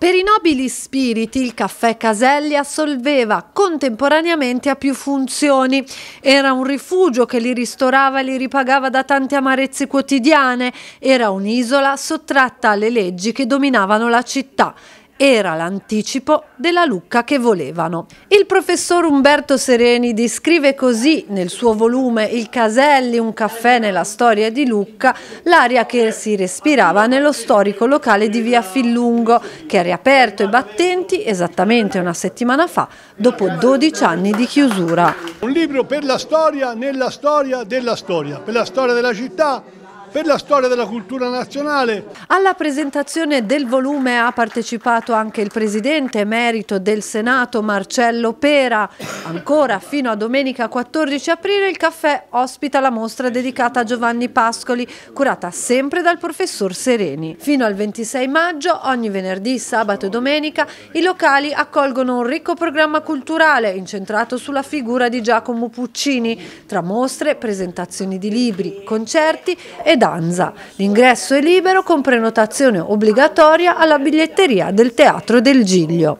Per i nobili spiriti il caffè Caselli assolveva contemporaneamente a più funzioni. Era un rifugio che li ristorava e li ripagava da tante amarezze quotidiane, era un'isola sottratta alle leggi che dominavano la città era l'anticipo della Lucca che volevano. Il professor Umberto Sereni descrive così nel suo volume Il Caselli, un caffè nella storia di Lucca, l'aria che si respirava nello storico locale di via Fillungo, che ha riaperto i battenti esattamente una settimana fa, dopo 12 anni di chiusura. Un libro per la storia, nella storia della storia, per la storia della città, per la storia della cultura nazionale. Alla presentazione del volume ha partecipato anche il presidente emerito del Senato Marcello Pera. Ancora fino a domenica 14 aprile il caffè ospita la mostra dedicata a Giovanni Pascoli, curata sempre dal professor Sereni. Fino al 26 maggio, ogni venerdì, sabato e domenica, i locali accolgono un ricco programma culturale incentrato sulla figura di Giacomo Puccini, tra mostre, presentazioni di libri, concerti e Danza. L'ingresso è libero con prenotazione obbligatoria alla biglietteria del Teatro del Giglio.